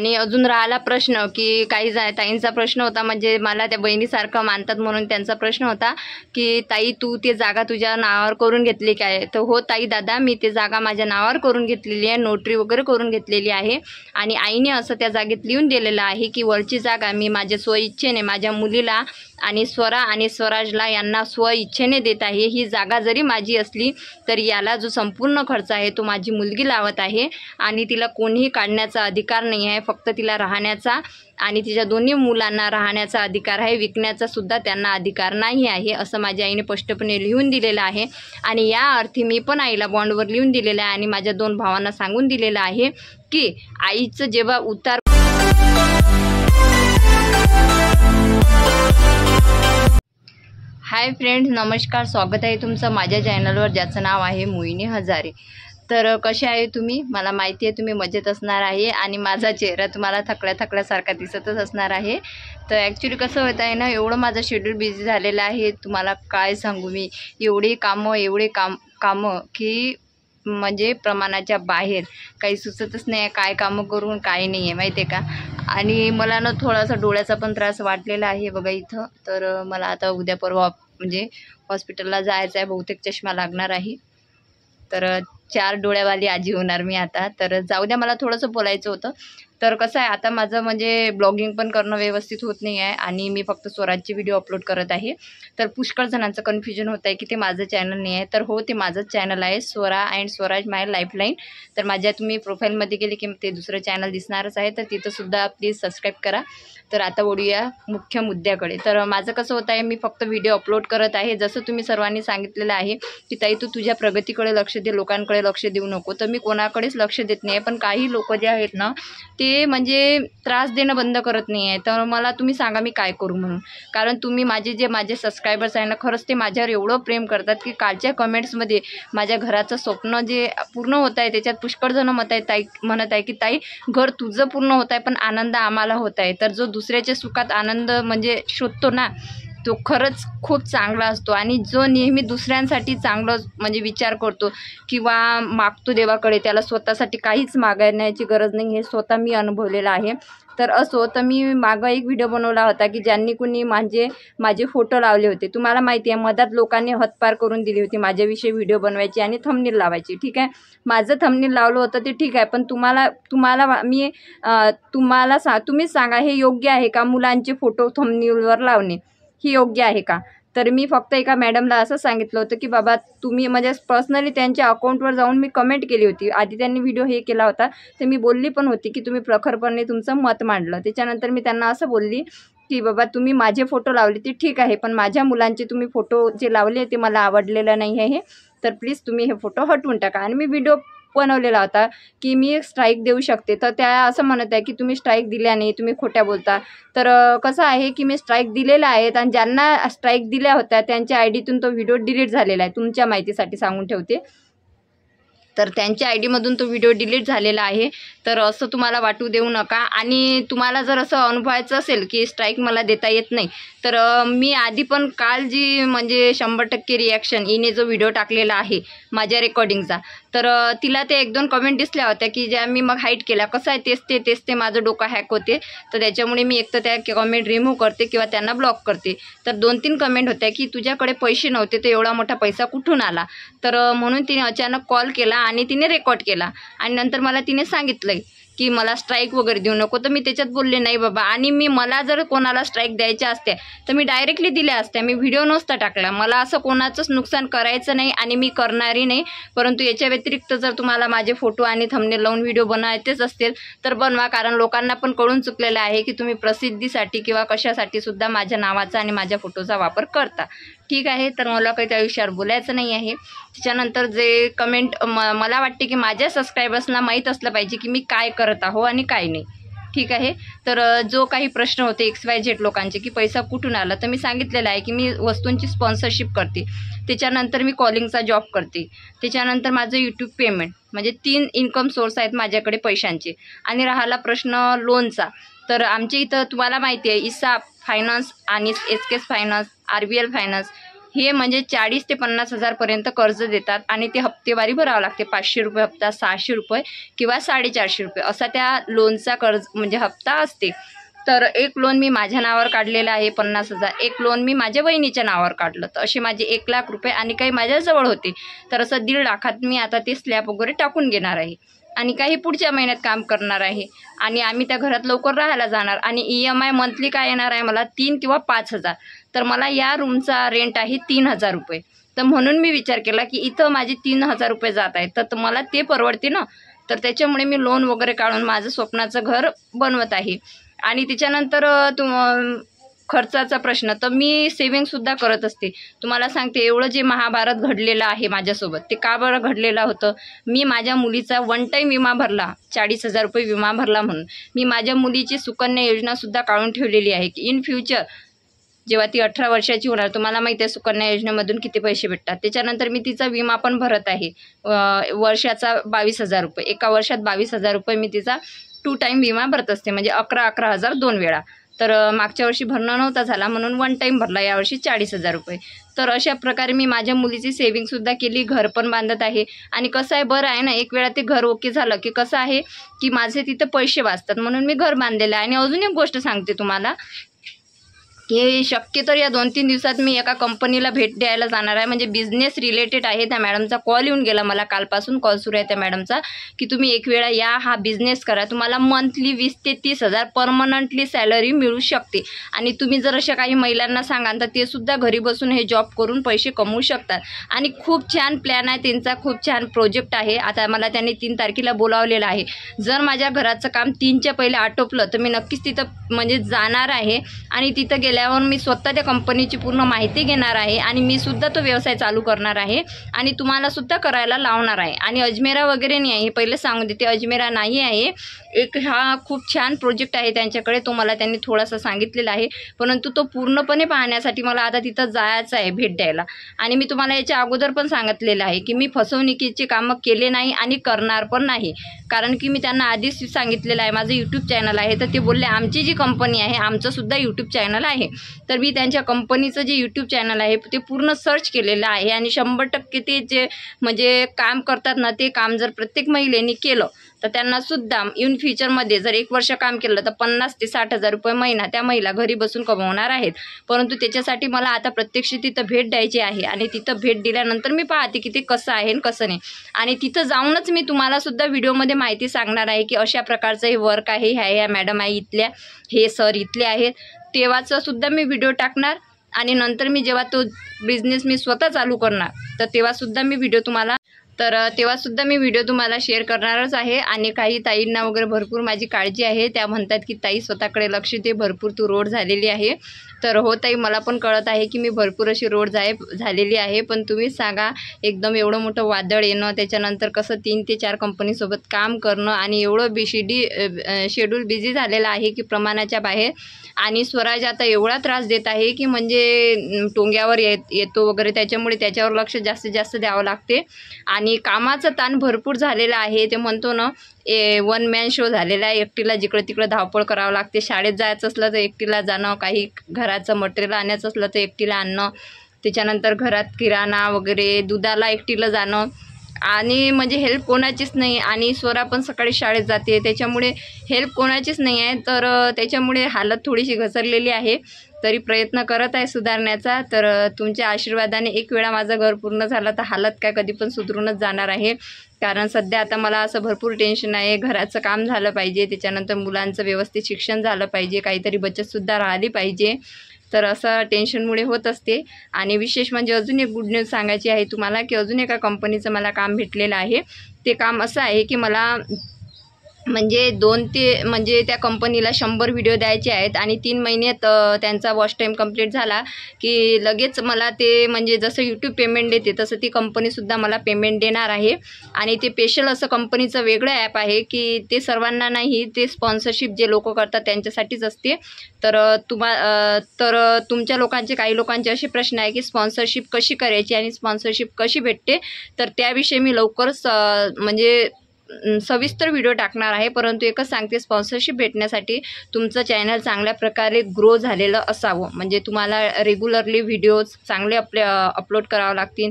आणि अजून राहिला प्रश्न की काही जा ताईंचा प्रश्न होता म्हणजे मला त्या बहिणीसारखं मानतात म्हणून त्यांचा प्रश्न होता की ताई तू ती जागा तुझ्या नावावर करून घेतली काय तर हो ताई दादा मी ती जागा माझ्या नावावर करून घेतलेली आहे नोटरी वगैरे करून घेतलेली आहे आणि आईने असं त्या जागेत लिहून दिलेलं आहे की वरची जागा मी माझ्या स्वइच्छेने माझ्या मुलीला आणि स्वरा आणि स्वराजला यांना स्वइच्छेने देत आहे ही जागा जरी माझी असली तरी याला जो संपूर्ण खर्च आहे तो माझी मुलगी लावत आहे आणि तिला कोणीही काढण्याचा अधिकार नाही आहे फक्त तिला राहण्याचा आणि तिच्या दोन्ही मुलांना राहण्याचा अधिकार आहे विकण्याचा सुद्धा त्यांना अधिकार नाही आहे असं माझ्या आईने स्पष्टपणे लिहून दिलेलं आहे आणि या अर्थी मी पण आईला बॉन्डवर लिहून दिलेलं आहे आणि माझ्या दोन भावांना सांगून दिलेलं आहे की आईचं जेव्हा उतार हाय फ्रेंड्स नमस्कार स्वागत आहे तुमचं माझ्या चॅनलवर ज्याचं नाव आहे मोहिनी हजारे तर कसे आहे तुम्ही मला माहिती आहे तुम्ही मजेत असणार आहे आणि माझा चेहरा तुम्हाला थकल्या थकल्यासारखा दिसतच असणार आहे तर ॲक्च्युली कसं होत आहे ना एवढं माझं शेड्यूल बिझी झालेलं आहे तुम्हाला काय सांगू मी एवढे कामं एवढे काम कामं की म्हणजे प्रमाणाच्या बाहेर काही सुचतच नाही काय कामं करून काय नाही आहे माहिती आहे का आणि मला ना थोडासा डोळ्याचा पण त्रास वाटलेला आहे बघा इथं तर मला आता उद्या परवा म्हणजे हॉस्पिटलला जायचं आहे बहुतेक चष्मा लागणार आहे तर चार डोळ्यावाली आजी होणार मी आता तर जाऊ द्या मला थोडंसं बोलायचं होतं तर कसं आहे आता माझं म्हणजे ब्लॉगिंग पण करणं व्यवस्थित होत नाही आहे आणि मी फक्त स्वराजचे व्हिडिओ अपलोड करत आहे तर पुष्कळ जणांचं कन्फ्युजन होत आहे की ते माझं चॅनल नाही आहे तर हो ते माझंच चॅनल आहे Swara and Swaraj my lifeline तर माझ्या तुम्ही प्रोफाईलमध्ये गेले की ते दुसरं चॅनल दिसणारच आहे तर तिथंसुद्धा प्लीज सबस्क्राईब करा तर आता ओढूया मुख्य मुद्द्याकडे तर माझं कसं होतं आहे मी फक्त व्हिडिओ अपलोड करत आहे जसं तुम्ही सर्वांनी सांगितलेलं आहे की ताई तू तुझ्या प्रगतीकडे लक्ष दे लोकांकडे लक्ष देऊ नको तर मी कोणाकडेच लक्ष देत नाही पण काही लोक जे आहेत ना ते ते म्हणजे त्रास देणं बंद करत नाही आहे तर मला तुम्ही सांगा मी काय करू म्हणून कारण तुम्ही माझे जे माझे सबस्क्रायबर्स आहे ना खरंच ते माझ्यावर एवढं प्रेम करतात की कालच्या कमेंट्समध्ये माझ्या घराचं स्वप्न जे पूर्ण होत आहे त्याच्यात पुष्कळजणं मत आहे ताई म्हणत आहे की ताई घर तुझं पूर्ण होत आहे पण आनंद आम्हाला होत आहे तर जो दुसऱ्याच्या सुखात आनंद म्हणजे शोधतो ना तो खरंच खूप चांगला असतो आणि जो नेहमी दुसऱ्यांसाठी चांगलं म्हणजे विचार करतो किंवा मागतो देवाकडे त्याला स्वतःसाठी काहीच मागण्याची गरज नाही हे स्वतः मी अनुभवलेलं आहे तर असो तर मी मागं एक व्हिडिओ बनवला होता की ज्यांनी कुणी माझे माझे फोटो लावले होते तुम्हाला माहिती आहे मधात लोकांनी हतपार करून दिली होती माझ्याविषयी व्हिडिओ बनवायची आणि थमनील लावायची ठीक आहे माझं थमनील लावलं होतं ते ठीक आहे पण तुम्हाला तुम्हाला मी तुम्हाला सा तुम्हीच सांगा हे योग्य आहे का मुलांचे फोटो थमनीलवर लावणे ही योग्य आहे का तर मी फक्त एका मॅडमला असं सांगितलं होतं की बाबा तुम्ही म्हणजे पर्सनली त्यांच्या अकाउंटवर जाऊन मी कमेंट केली होती आधी त्यांनी व्हिडिओ हे केला होता तर मी बोलली पण होती की तुम्ही प्रखरपणे तुमचं मत मांडलं त्याच्यानंतर मी त्यांना असं बोलली की बाबा तुम्ही माझे फोटो लावले ते ठीक आहे पण माझ्या मुलांचे तुम्ही फोटो जे लावले ते मला आवडलेलं नाही आहे तर प्लीज तुम्ही हे फोटो हटवून टाका आणि मी व्हिडिओ बनवलेला होता की मी स्ट्राईक देऊ शकते तर त्या असं म्हणत आहे की तुम्ही स्ट्राईक दिल्या नाही तुम्ही खोट्या बोलता तर कसं आहे की मी स्ट्राईक दिलेला आहेत आणि ज्यांना स्ट्राईक दिल्या होत्या त्यांच्या आय डीतून तो व्हिडिओ डिलीट झालेला आहे तुमच्या माहितीसाठी सांगून ठेवते तर त्यांच्या आय डीमधून तो व्हिडिओ डिलीट झालेला आहे तर असं तुम्हाला वाटू देऊ नका आणि तुम्हाला जर असं अनुभवायचं असेल की स्ट्राईक मला देता येत नाही तर मी आधी पण काल जी म्हणजे शंभर टक्के रिॲक्शन हिने जो व्हिडिओ टाकलेला आहे माझ्या रेकॉर्डिंगचा तर तिला ते एक दोन कमेंट दिसल्या होत्या की ज्या मी मग हाईट केल्या कसं आहे तेच ते तेच ते माझं डोकं हॅक होते तर त्याच्यामुळे मी एक तर त्या कमेंट रिमूव्ह करते किंवा त्यांना ब्लॉक करते तर दोन तीन कमेंट होत्या की तुझ्याकडे पैसे नव्हते तर एवढा मोठा पैसा कुठून आला तर म्हणून तिने अचानक कॉल केला आणि तिने रेकॉर्ड केला आणि नंतर मला तिने सांगितलं की मला स्ट्राईक वगैरे देऊ नको तर मी त्याच्यात बोलले नाही बाबा आणि मी मला जर कोणाला स्ट्राईक द्यायच्या असते तर मी डायरेक्टली दिल्या असत्या मी व्हिडिओ नसता टाकला मला असं कोणाचंच नुकसान करायचं नाही आणि मी करणारही नाही परंतु याच्या व्यतिरिक्त जर तुम्हाला माझे फोटो आणि थमने लावून व्हिडिओ बनवायचेच असतील तर बनवा कारण लोकांना पण कळून चुकलेलं आहे की तुम्ही प्रसिद्धीसाठी किंवा कशासाठी सुद्धा माझ्या नावाचा आणि माझ्या फोटोचा वापर करता ठीक आहे तर मला काही त्या विषयावर बोलायचं नाही आहे त्याच्यानंतर जे कमेंट म मला वाटते की माझ्या सबस्क्रायबर्सना माहीत असलं पाहिजे की मी काय करत आहो आणि काय नाही ठीक आहे तर जो काही प्रश्न होते एक्स वाय झेड लोकांचे की पैसा कुठून आला तर मी सांगितलेलं आहे की मी वस्तूंची स्पॉन्सरशिप करते त्याच्यानंतर मी कॉलिंगचा जॉब करते त्याच्यानंतर माझं यूट्यूब पेमेंट म्हणजे तीन इन्कम सोर्स आहेत माझ्याकडे पैशांचे आणि राहिला प्रश्न लोनचा तर आमच्या इथं तुम्हाला माहिती आहे इसा फायनान्स आणि एस केस finance R B L finance हे म्हणजे चाळीस ते पन्नास हजारपर्यंत कर्ज देतात आणि ते हप्तेवारी भरावं लागते पाचशे रुपये हप्ता सहाशे रुपये किंवा साडेचारशे रुपये असा त्या लोनचा कर्ज म्हणजे हप्ता असते तर एक लोन मी माझ्या नावावर काढलेलं आहे पन्नास हजार एक लोन मी माझ्या बहिणीच्या नावावर काढलं तर असे माझे एक लाख रुपये आणि काही माझ्याजवळ होते तर असं दीड लाखात मी आता ते स्लॅब वगैरे टाकून घेणार आहे आणि काही पुढच्या महिन्यात काम करणार आहे आणि आम्ही त्या घरात लवकर राहायला जाणार आणि ई एम आय मंथली काय येणार आहे मला तीन किंवा पाच हजार तर मला या रूमचा रेंट आहे तीन हजार रुपये तर म्हणून मी विचार केला की इथं माझे तीन हजार रुपये जात आहेत तर मला ते परवडते ना तर त्याच्यामुळे मी लोन वगैरे काढून माझं स्वप्नाचं घर बनवत आहे आणि त्याच्यानंतर तुम खर्चाचा प्रश्न तर मी सुद्धा करत असते तुम्हाला सांगते एवढं जे महाभारत घडलेलं आहे माझ्यासोबत ते का बरं घडलेलं होतं मी माझ्या मुलीचा वन टाईम विमा भरला चाळीस हजार रुपये विमा भरला म्हणून मी माझ्या मुलीची सुकन्या योजनासुद्धा काढून ठेवलेली आहे की इन फ्युचर जेव्हा ती अठरा वर्षाची होणार तुम्हाला माहिती आहे सुकन्या योजनेमधून किती पैसे भेटतात त्याच्यानंतर मी तिचा विमा पण भरत आहे वर्षाचा बावीस हजार रुपये एका वर्षात बावीस हजार रुपये मी तिचा टू टाईम विमा भरत असते म्हणजे अकरा अकरा हजार दोन वेळा तर मागच्या वर्षी भरणं नव्हता झाला म्हणून वन टाईम भरला यावर्षी चाळीस हजार रुपये तर अशा प्रकारे मी माझ्या मुलीची सेविंगसुद्धा केली घर पण बांधत आहे आणि कसं आहे बरं आहे ना एक वेळा ते घर ओके झालं की कसं आहे की माझे तिथं पैसे वाचतात म्हणून मी घर बांधलेलं आहे आणि अजून एक गोष्ट सांगते तुम्हाला हे तर या दोन तीन दिवसात मी एका कंपनीला भेट द्यायला जाणार आहे म्हणजे बिझनेस रिलेटेड आहे त्या मॅडमचा कॉल येऊन गेला मला कालपासून कॉल सुरू आहे त्या मॅडमचा की तुम्ही एक वेळा या हा बिझनेस करा तुम्हाला मंथली वीस ते तीस हजार परमनंटली सॅलरी मिळू शकते आणि तुम्ही जर अशा काही महिलांना सांगाल तर ते सुद्धा घरी बसून हे जॉब करून पैसे कमवू शकतात आणि खूप छान प्लॅन आहे त्यांचा खूप छान प्रोजेक्ट आहे आता मला त्यांनी तीन तारखेला बोलावलेलं आहे जर माझ्या घराचं काम तीनच्या पहिले आटोपलं तर मी नक्कीच तिथं म्हणजे जाणार आहे आणि तिथं गेल्या आल्यावर मी स्वतः त्या कंपनीची पूर्ण माहिती घेणार आहे आणि मी सुद्धा तो व्यवसाय चालू करणार आहे आणि तुम्हाला सुद्धा करायला लावणार आहे आणि अजमेरा वगैरे नाही आहे पहिले सांगू देते अजमेरा नाही आहे एक हा खूप छान प्रोजेक्ट आहे त्यांच्याकडे तो मला त्यांनी थोडासा सांगितलेला आहे परंतु तो पूर्णपणे पाहण्यासाठी मला आता तिथं जायचं आहे भेट द्यायला आणि मी तुम्हाला याच्या अगोदर पण सांगितलेलं आहे की मी फसवणुकीचे कामं केले नाही आणि करणार पण नाही कारण की मी त्यांना आधीच सांगितलेलं आहे माझं यूट्यूब चॅनल आहे तर ते बोलले आमची जी कंपनी आहे आमचंसुद्धा यूट्यूब चॅनल आहे तर मी त्यांच्या कंपनीचं जे यूट्यूब चॅनल आहे ते पूर्ण सर्च केलेलं आहे आणि शंभर टक्के ते जे म्हणजे काम करतात ना ते काम जर प्रत्येक महिलेने केलं तर त्यांना सुद्धा इन फ्युचरमध्ये जर एक वर्ष काम केलं तर पन्नास ते साठ हजार रुपये महिना त्या महिला घरी बसून कमवणार आहेत परंतु त्याच्यासाठी मला आता प्रत्यक्ष तिथं भेट द्यायची आहे आणि तिथं भेट दिल्यानंतर मी पाहते की ते कसं आहे आणि कसं नाही आणि तिथं जाऊनच मी तुम्हाला सुद्धा व्हिडिओमध्ये माहिती सांगणार आहे की अशा प्रकारचं हे वर्क आहे ह्या ह्या मॅडम आहे इथल्या हे सर इथले आहेत तेव्हाचंसुद्धा सुद्धा मी व्हिडिओ टाकणार आणि नंतर मी जेव्हा तो बिझनेस मी स्वतः चालू करणार तर तेव्हासुद्धा मी व्हिडिओ तुम्हाला तर तेव्हासुद्धा मी व्हिडिओ तुम्हाला शेअर करणारच आहे आणि काही ताईंना वगैरे भरपूर माझी काळजी आहे त्या म्हणतात की ताई स्वतःकडे लक्ष दे भरपूर तू रोड झालेली आहे तर हो ताई मला पण कळत आहे की मी भरपूर अशी रोड जाय झालेली आहे पण तुम्हीच सांगा एकदम एवढं मोठं वादळ येणं त्याच्यानंतर कसं तीन ते चार कंपनीसोबत काम करणं आणि एवढं डी शेड्यूल बिझी झालेलं आहे की प्रमाणाच्या बाहेर आणि स्वराज आता एवढा त्रास देत आहे की म्हणजे टोंग्यावर येत येतो वगैरे त्याच्यामुळे त्याच्यावर लक्ष जास्तीत जास्त द्यावं लागते आणि आणि कामाचं ताण भरपूर झालेला आहे ते म्हणतो ना ए वन मॅन शो झालेला आहे एकटीला जिकडं तिकडं धावपळ करावं लागते शाळेत जायचं असलं तर एकटीला जाणं काही घराचं मटेरियल आणायचं असलं तर एकटीला आणणं त्याच्यानंतर घरात किराणा वगैरे दुधाला एकटीला जाणं आणि म्हणजे हेल्प कोणाचीच नाही आणि स्वरा पण सकाळी शाळेत जाते त्याच्यामुळे हेल्प कोणाचीच नाही आहे तर त्याच्यामुळे हालत थोडीशी घसरलेली आहे तरी प्रयत्न करत आहे सुधारण्याचा तर तुमच्या आशीर्वादाने एक वेळा माझं घर पूर्ण झालं तर हालत काय कधी पण सुधरूनच जाणार आहे कारण सध्या आता मला असं भरपूर टेन्शन आहे घराचं काम झालं पाहिजे त्याच्यानंतर मुलांचं व्यवस्थित शिक्षण झालं पाहिजे काहीतरी बचतसुद्धा राहिली पाहिजे तर असं टेन्शनमुळे होत असते आणि विशेष म्हणजे अजून एक गुड न्यूज सांगायची आहे तुम्हाला की अजून एका कंपनीचं मला काम भेटलेलं आहे ते काम असं आहे की मला म्हणजे दोन ते म्हणजे त्या कंपनीला शंभर व्हिडिओ द्यायचे आहेत आणि तीन महिन्यात त्यांचा वॉच टाईम कंप्लीट झाला की लगेच मला ते म्हणजे जसं यूट्यूब पेमेंट देते तसं ती कंपनीसुद्धा मला पेमेंट देणार आहे आणि ते स्पेशल असं कंपनीचं वेगळं ॲप आहे की ते सर्वांना नाही ते स्पॉन्सरशिप जे लोक करतात त्यांच्यासाठीच असते तर तुम्हा तर तुमच्या लोकांचे काही लोकांचे असे प्रश्न आहे की स्पॉन्सरशिप कशी करायची आणि स्पॉन्सरशिप कशी भेटते तर त्याविषयी मी लवकरच म्हणजे सविस्तर व्हिडिओ टाकणार आहे परंतु एकच सांगते स्पॉन्सरशिप भेटण्यासाठी तुमचं चॅनल चांगल्या प्रकारे ग्रो झालेलं असावं म्हणजे तुम्हाला रेग्युलरली व्हिडिओज चांगले अपले अपलोड करावं लागतील